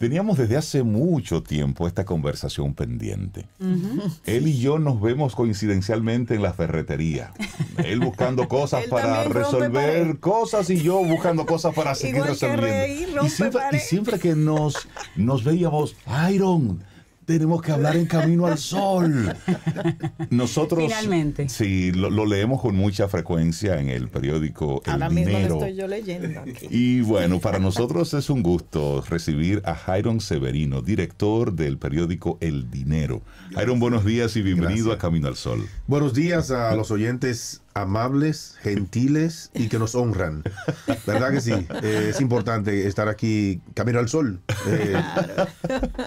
Teníamos desde hace mucho tiempo esta conversación pendiente. Él y yo nos vemos coincidencialmente en la ferretería. Él buscando cosas para resolver cosas y yo buscando cosas para seguir resolviendo. y, siempre, que nos, nos veíamos, Iron, tenemos que hablar en Camino al Sol. Nosotros Finalmente. sí lo, leemos con mucha frecuencia en el periódico El Ahora Dinero. Mismo lo estoy yo leyendo Y bueno, para nosotros es un gusto recibir a Jairon Severino, director del periódico El Dinero. Jairon, buenos días y bienvenido a Camino al Sol. Buenos días a los oyentes amables, gentiles y que nos honran. ¿Verdad que sí? Eh, es importante estar aquí camino al sol. Eh,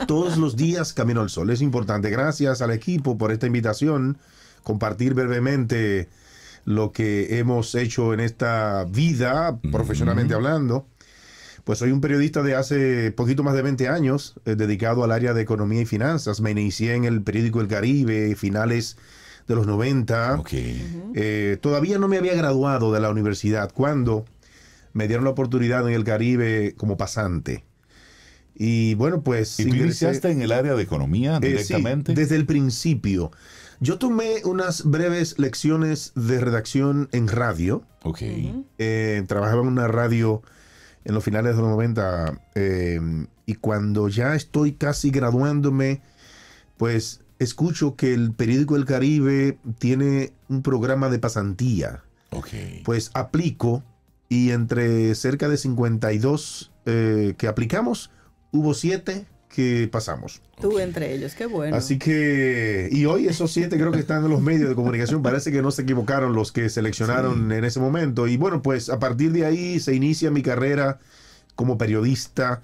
todos los días camino al sol. Es importante. Gracias al equipo por esta invitación. Compartir brevemente lo que hemos hecho en esta vida, profesionalmente hablando. Pues soy un periodista de hace poquito más de 20 años, eh, dedicado al área de economía y finanzas. Me inicié en el periódico El Caribe, finales de los 90. Eh, todavía no me había graduado de la universidad cuando me dieron la oportunidad en el Caribe como pasante. Y bueno, pues... ¿Y tú en el área de economía eh, directamente? sí, desde el principio. Yo tomé unas breves lecciones de redacción en radio. Ok. Eh, trabajaba en una radio en los finales de los 90 y cuando ya estoy casi graduándome, pues escucho que el periódico El Caribe tiene un programa de pasantía. Pues aplico y entre cerca de 52 eh, que aplicamos, hubo 7 que pasamos. Tú entre ellos, qué bueno. Así que, y hoy esos 7 creo que están en los medios de comunicación, parece que no se equivocaron los que seleccionaron en ese momento. Y bueno, pues a partir de ahí se inicia mi carrera como periodista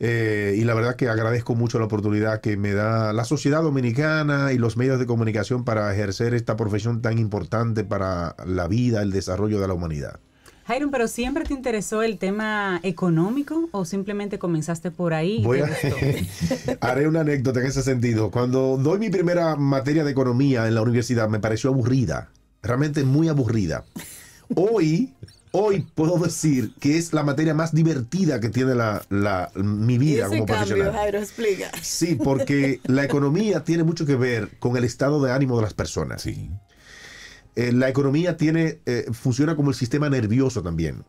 eh, y la verdad que agradezco mucho la oportunidad que me da la sociedad dominicana y los medios de comunicación para ejercer esta profesión tan importante para la vida, el desarrollo de la humanidad. Jairon, pero siempre te interesó el tema económico o simplemente comenzaste por ahí? haré una anécdota en ese sentido. Cuando doy mi primera materia de economía en la universidad me pareció aburrida, realmente muy aburrida. Hoy hoy puedo decir que es la materia más divertida que tiene la, mi vida como cambio, profesional. explica. Sí, porque la economía tiene mucho que ver con el estado de ánimo de las personas. Sí. Eh, la economía tiene, eh, funciona como el sistema nervioso también.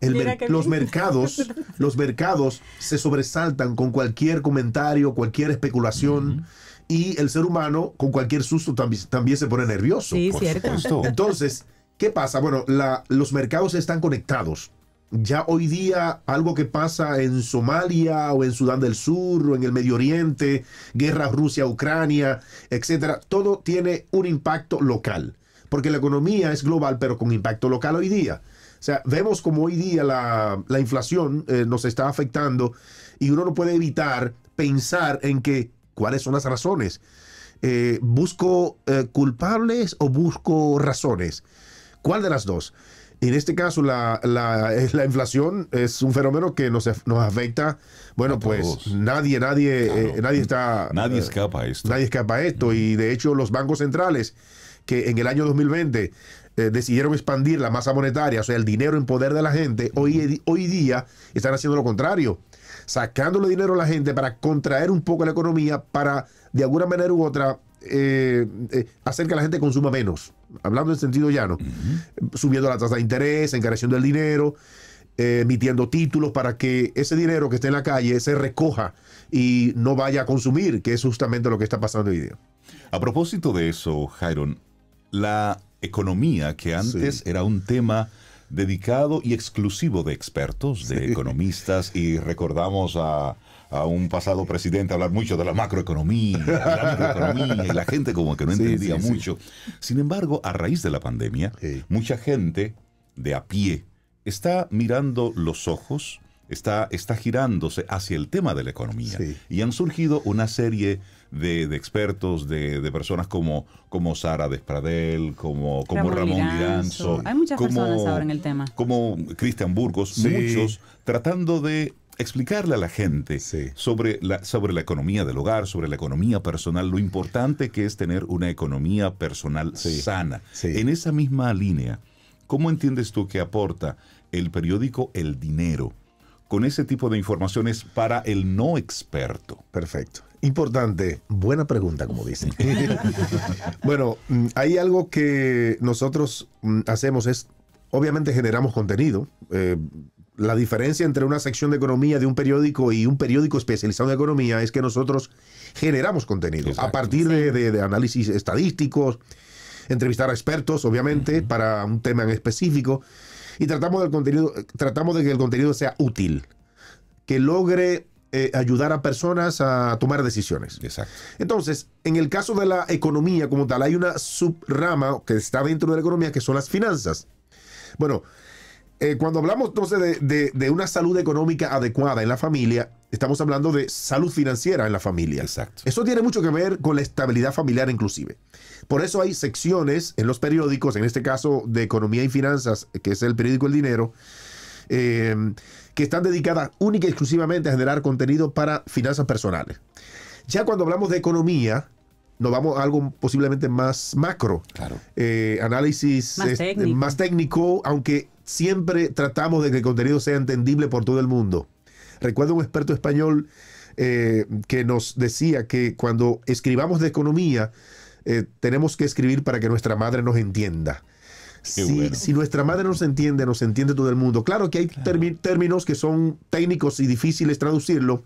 El los mercados, los mercados se sobresaltan con cualquier comentario, cualquier especulación. Y el ser humano, con cualquier susto, también, se pone nervioso. Sí, cierto. Entonces, ¿Qué pasa? Bueno, los mercados están conectados. Ya hoy día algo que pasa en Somalia o en Sudán del Sur o en el Medio Oriente, guerra Rusia-Ucrania, etcétera, todo tiene un impacto local, porque la economía es global pero con impacto local hoy día. O sea, vemos como hoy día la, inflación eh, nos está afectando y uno no puede evitar pensar en que cuáles son las razones. Eh, ¿Busco eh, culpables o busco razones? ¿Cuál de las dos? en este caso, la, eh, la, inflación es un fenómeno que nos, nos afecta. Bueno, pues nadie, nadie, eh, nadie está. Nadie eh, escapa a esto. Nadie escapa esto. Y de hecho, los bancos centrales que en el año 2020 decidieron expandir la masa monetaria, o sea, el dinero en poder de la gente, hoy, hoy día están haciendo lo contrario, sacándole dinero a la gente para contraer un poco la economía, para de alguna manera u otra eh, eh, hacer que la gente consuma menos, hablando en sentido llano, subiendo la tasa de interés, encareciendo el dinero, eh, emitiendo títulos para que ese dinero que esté en la calle se recoja y no vaya a consumir, que es justamente lo que está pasando hoy día. A propósito de eso, Jairon, la economía, que antes era un tema dedicado y exclusivo de expertos, de economistas, y recordamos a, un pasado presidente hablar mucho de la macroeconomía, la y la gente como que no entendía mucho. Sin embargo, a raíz de la pandemia, mucha gente de a pie está mirando los ojos, está, está girándose hacia el tema de la economía, y han surgido una serie de, expertos, de, personas como, como Sara Despradel, como, como Ramón, Hay muchas personas ahora en el tema. Como Cristian Burgos, muchos, tratando de explicarle a la gente sobre, la, sobre la economía del hogar, sobre la economía personal, lo importante que es tener una economía personal sana. En esa misma línea, ¿cómo entiendes tú que aporta el periódico El Dinero? con ese tipo de informaciones para el no experto? Perfecto. Importante, buena pregunta, como dicen. bueno, mm, hay algo que nosotros mm, hacemos es, obviamente generamos contenido. Eh, la diferencia entre una sección de economía de un periódico y un periódico especializado en economía es que nosotros generamos contenido a partir de, análisis estadísticos, entrevistar a expertos, obviamente, para un tema en específico y tratamos, del contenido, tratamos de que el contenido sea útil, que logre eh, ayudar a personas a tomar decisiones. Exacto. Entonces, en el caso de la economía como tal, hay una subrama que está dentro de la economía que son las finanzas. Bueno, eh, cuando hablamos entonces de una salud económica adecuada en la familia, Estamos hablando de salud financiera en la familia. Exacto. Eso tiene mucho que ver con la estabilidad familiar inclusive. Por eso hay secciones en los periódicos, en este caso de Economía y Finanzas, que es el periódico El Dinero, eh, que están dedicadas única y exclusivamente a generar contenido para finanzas personales. Ya cuando hablamos de economía, nos vamos a algo posiblemente más macro. Claro. Eh, análisis este, más técnico, aunque siempre tratamos de que el contenido sea entendible por todo el mundo. Recuerdo un experto español eh, que nos decía que cuando escribamos de economía, eh, tenemos que escribir para que nuestra madre nos entienda. Si, nuestra madre nos entiende, nos entiende todo el mundo. Claro que hay términos que son técnicos y difíciles traducirlo,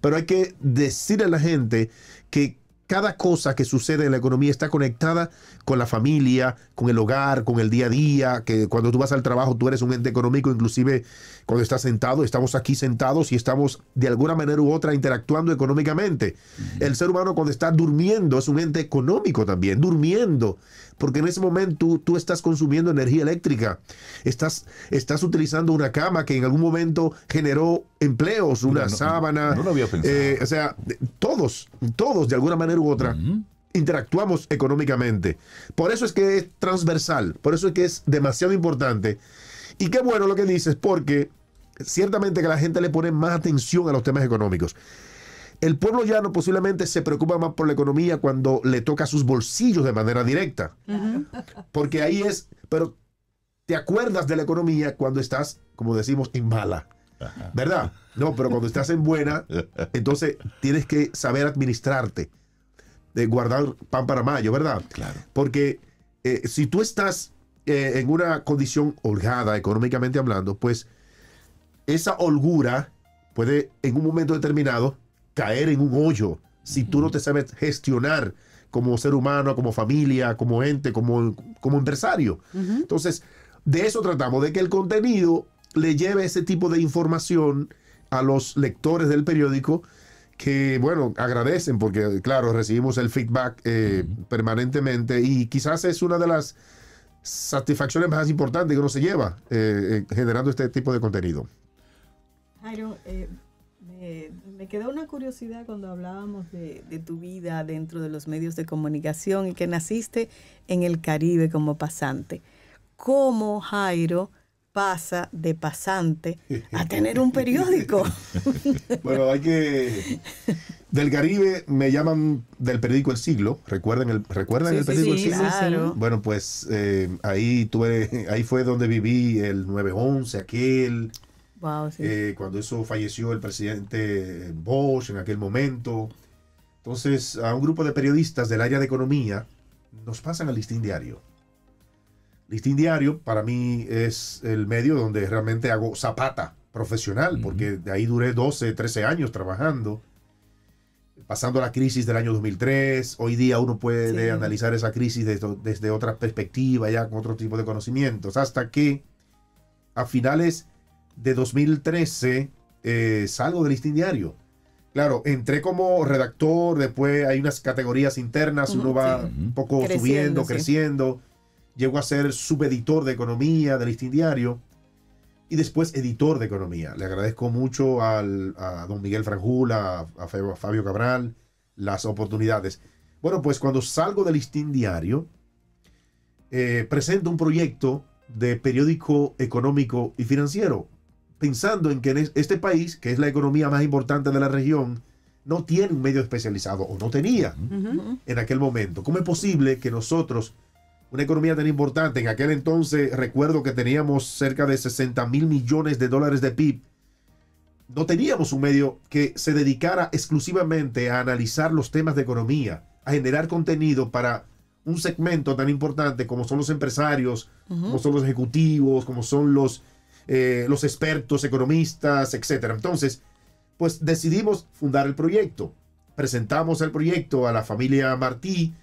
pero hay que decir a la gente que cada cosa que sucede en la economía está conectada con la familia, con el hogar, con el día a día, que cuando tú vas al trabajo tú eres un ente económico, inclusive cuando estás sentado, estamos aquí sentados y estamos de alguna manera u otra interactuando económicamente. El ser humano cuando está durmiendo es un ente económico también, durmiendo porque en ese momento tú estás consumiendo energía eléctrica, estás, estás utilizando una cama que en algún momento generó empleos, una sábana, no, lo había eh, o sea, todos, todos de alguna manera u otra. interactuamos económicamente. Por eso es que es transversal, por eso es que es demasiado importante. Y qué bueno lo que dices, porque ciertamente que la gente le pone más atención a los temas económicos. El pueblo llano posiblemente se preocupa más por la economía cuando le toca sus bolsillos de manera directa. Porque ahí es, pero te acuerdas de la economía cuando estás, como decimos, en mala. ¿Verdad? No, pero cuando estás en buena, entonces tienes que saber administrarte, de guardar pan para mayo, ¿verdad? Claro. Porque eh, si tú estás eh, en una condición holgada, económicamente hablando, pues esa holgura puede en un momento determinado caer en un hoyo si tú no te sabes gestionar como ser humano, como familia, como ente, como, como empresario. Entonces, de eso tratamos, de que el contenido le lleve ese tipo de información a los lectores del periódico que, bueno, agradecen porque, claro, recibimos el feedback eh, permanentemente y quizás es una de las satisfacciones más importantes que uno se lleva eh, eh, generando este tipo de contenido. Jairo, eh, me quedó una curiosidad cuando hablábamos de, tu vida dentro de los medios de comunicación y que naciste en el Caribe como pasante. ¿Cómo Jairo pasa de pasante a tener un periódico? bueno, hay que... Del Caribe me llaman del periódico El Siglo. ¿Recuerdan el, ¿recuerdan el periódico Siglo? Bueno, pues eh, ahí, tuve, ahí fue donde viví el 911, aquel... Eh, cuando eso falleció el presidente Bosch en aquel momento. Entonces, a un grupo de periodistas del área de economía nos pasan al listín diario. Listín diario para mí es el medio donde realmente hago zapata profesional, porque de ahí duré 12, 13 años trabajando, pasando la crisis del año 2003. Hoy día uno puede analizar esa crisis desde, desde otra perspectiva, ya con otro tipo de conocimientos, hasta que a finales de 2013 eh, salgo del listín diario. Claro, entré como redactor, después hay unas categorías internas, uno va un poco subiendo, creciendo. Llego a ser subeditor de economía del listín diario y después editor de economía. Le agradezco mucho al, a don Miguel Franjula, a, Fabio Cabral, las oportunidades. Bueno, pues cuando salgo del listín diario, eh, presento un proyecto de periódico económico y financiero, pensando en que este país, que es la economía más importante de la región, no tiene un medio especializado o no tenía en aquel momento. ¿Cómo es posible que nosotros, una economía tan importante, en aquel entonces recuerdo que teníamos cerca de 60 mil millones de dólares de PIB, no teníamos un medio que se dedicara exclusivamente a analizar los temas de economía, a generar contenido para un segmento tan importante como son los empresarios, como son los ejecutivos, como son los eh, los expertos, economistas, etc. Entonces, pues decidimos fundar el proyecto. Presentamos el proyecto a la familia Martí.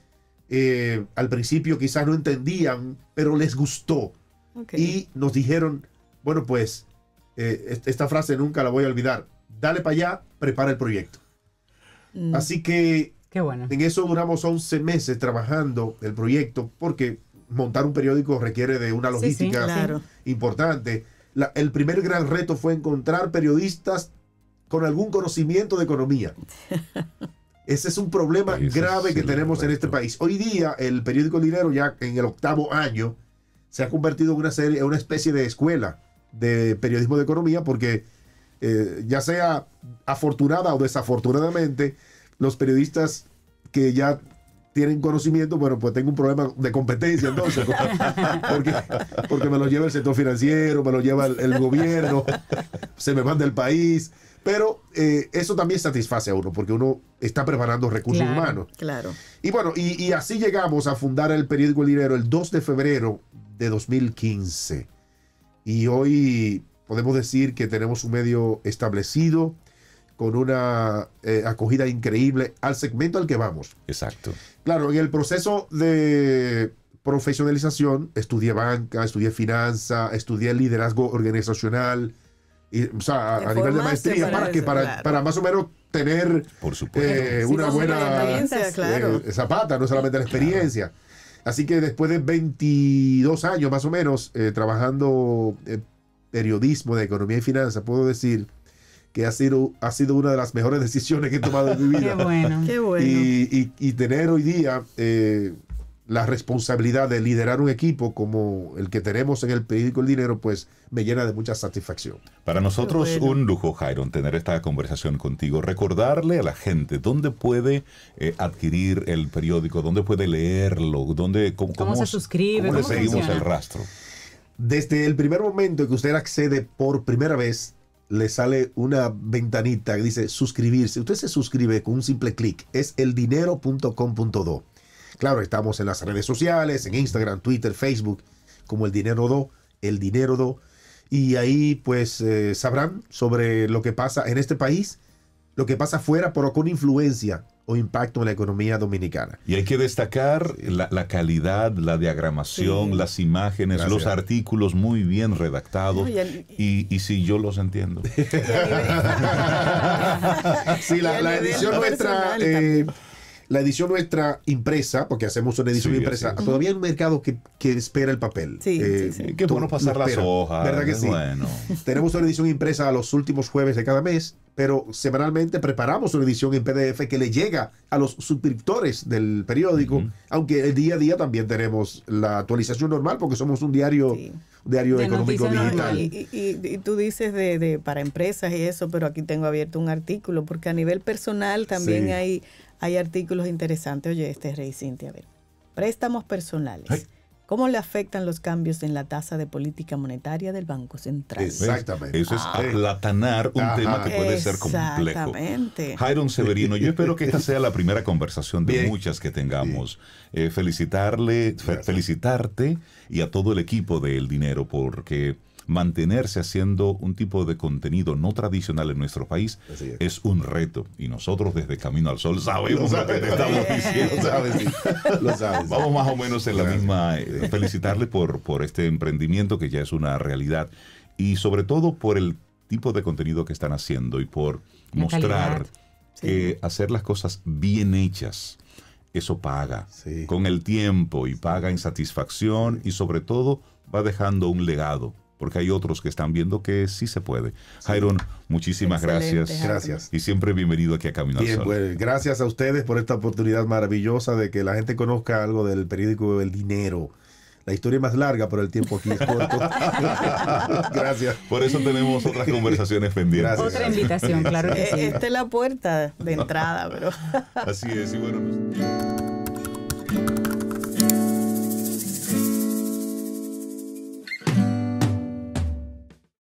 Eh, al principio quizás no entendían, pero les gustó. Y nos dijeron, bueno, pues eh, esta frase nunca la voy a olvidar. Dale para allá, prepara el proyecto. Mm. Así que en eso duramos 11 meses trabajando el proyecto porque montar un periódico requiere de una logística importante el primer gran reto fue encontrar periodistas con algún conocimiento de economía. Ese es un problema grave que tenemos en este país. Hoy día el periódico Dinero ya en el octavo año se ha convertido en una, serie, una especie de escuela de periodismo de economía porque eh, ya sea afortunada o desafortunadamente, los periodistas que ya tienen conocimiento, bueno, pues tengo un problema de competencia entonces, porque, me lo lleva el sector financiero, me lo lleva el, gobierno, se me manda el país. Pero eh, eso también satisface a uno, porque uno está preparando recursos humanos. Claro. Y bueno, y, y, así llegamos a fundar el periódico El Dinero el 2 de febrero de 2015. Y hoy podemos decir que tenemos un medio establecido, con una eh, acogida increíble al segmento al que vamos. Exacto. Claro, en el proceso de profesionalización, estudié banca, estudié finanza, estudié liderazgo organizacional, o sea, a, nivel de maestría, para, que, para, para más o menos tener Por eh, una buena eh, claro. zapata, no solamente la experiencia. Así que después de 22 años más o menos eh, trabajando periodismo de economía y finanza puedo decir que ha sido, ha sido una de las mejores decisiones que he tomado en mi vida. Qué bueno. Qué bueno. Y, tener hoy día eh, la responsabilidad de liderar un equipo como el que tenemos en el periódico El Dinero, pues me llena de mucha satisfacción. Para nosotros un lujo, Jairon, tener esta conversación contigo. Recordarle a la gente dónde puede eh, adquirir el periódico, dónde puede leerlo, dónde, cómo, ¿Cómo, se suscribe, cómo, seguimos el rastro. Desde el primer momento que usted accede por primera vez le sale una ventanita que dice suscribirse. Usted se suscribe con un simple clic. Es eldinero.com.do. Claro, estamos en las redes sociales, en Instagram, Twitter, Facebook, como el dinero do, el dinero do. Y ahí pues eh, sabrán sobre lo que pasa en este país lo que pasa afuera, pero con influencia o impacto en la economía dominicana. Y hay que destacar la, calidad, la diagramación, las imágenes, los artículos muy bien redactados. y, y, si yo los entiendo. sí, la, edición nuestra... Eh, la edición nuestra impresa, porque hacemos una edición impresa, todavía hay un mercado que, espera el papel. Sí, eh, sí pasar las hojas. ¿Verdad Tenemos una edición impresa los últimos jueves de cada mes pero semanalmente preparamos una edición en PDF que le llega a los suscriptores del periódico, aunque el día a día también tenemos la actualización normal porque somos un diario, diario económico digital. Y, y, y, tú dices de, para empresas y eso, pero aquí tengo abierto un artículo porque a nivel personal también hay, hay artículos interesantes. Oye, este es Rey Cintia, a ver. Préstamos personales. ¿Cómo le afectan los cambios en la tasa de política monetaria del Banco Central? Exactamente. Eso es ah. aplatanar un tema que puede ser complejo. Exactamente. Jairon Severino, yo espero que esta sea la primera conversación de muchas que tengamos. Eh, felicitarle, felicitarte y a todo el equipo de El Dinero porque mantenerse haciendo un tipo de contenido no tradicional en nuestro país es. un reto. Y nosotros desde Camino al Sol sabemos lo, que estamos diciendo. Vamos más o menos en la misma. Eh, felicitarle por, por este emprendimiento que ya es una realidad. Y sobre todo por el tipo de contenido que están haciendo y por mostrar que hacer las cosas bien hechas eso paga con el tiempo y paga en satisfacción y sobre todo va dejando un legado porque hay otros que están viendo que sí se puede. Jairon, muchísimas gracias. Gracias. Y siempre bienvenido aquí a Caminar Bien, Sol. Pues, gracias a ustedes por esta oportunidad maravillosa de que la gente conozca algo del periódico El Dinero. La historia más larga, pero el tiempo aquí es corto. gracias. Por eso tenemos otras conversaciones pendientes. Otra invitación, claro Esta es la puerta de entrada, pero. Así es, y bueno. Pues,